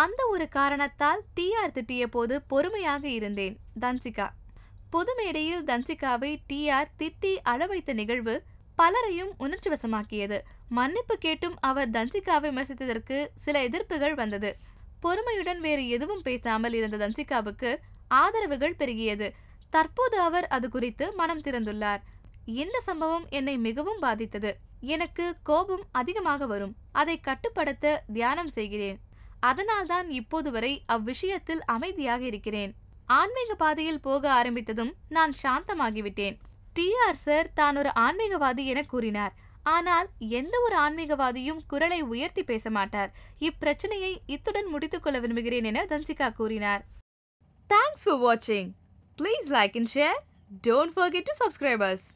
அந்த ஒரு காரணத்தால் டிஆர் திட்டிய போது பொறுமையாக இருந்தேன் தன்சிகா பொது மேடையில் தன்சிகாவை டிஆர் திட்டி அளவைத்த நிகழ்வு பலரையும் உணர்ச்சிவசமாக்கியது மன்னிப்பு கேட்டும் அவர் தன்சிகாவை விமர்சித்ததற்கு சில எதிர்ப்புகள் வந்தது பொறுமையுடன் வேறு எதுவும் பேசாமல் இருந்த தன்சிகாவுக்கு ஆதரவுகள் பெருகியது தற்போது அவர் அது குறித்து மனம் திறந்துள்ளார் இந்த சம்பவம் என்னை மிகவும் பாதித்தது எனக்கு கோபம் அதிகமாக வரும் அதை கட்டுப்படுத்த தியானம் செய்கிறேன் அதனால்தான் இப்போது வரை அவ்விஷயத்தில் அமைதியாக இருக்கிறேன் ஆன்மீக பாதையில் போக ஆரம்பித்ததும் நான் சாந்தமாகிவிட்டேன் டி ஆர் சார் தான் ஒரு ஆன்மீகவாதி என கூறினார் ஆனால் எந்த ஒரு ஆன்மீகவாதியும் குரலை உயர்த்தி பேச மாட்டார் இப்பிரச்சனையை இத்துடன் முடித்துக் கொள்ள விரும்புகிறேன் என தன்சிகா கூறினார் தேங்க்ஸ் ஃபார் வாட்சிங் please like and share don't forget to subscribers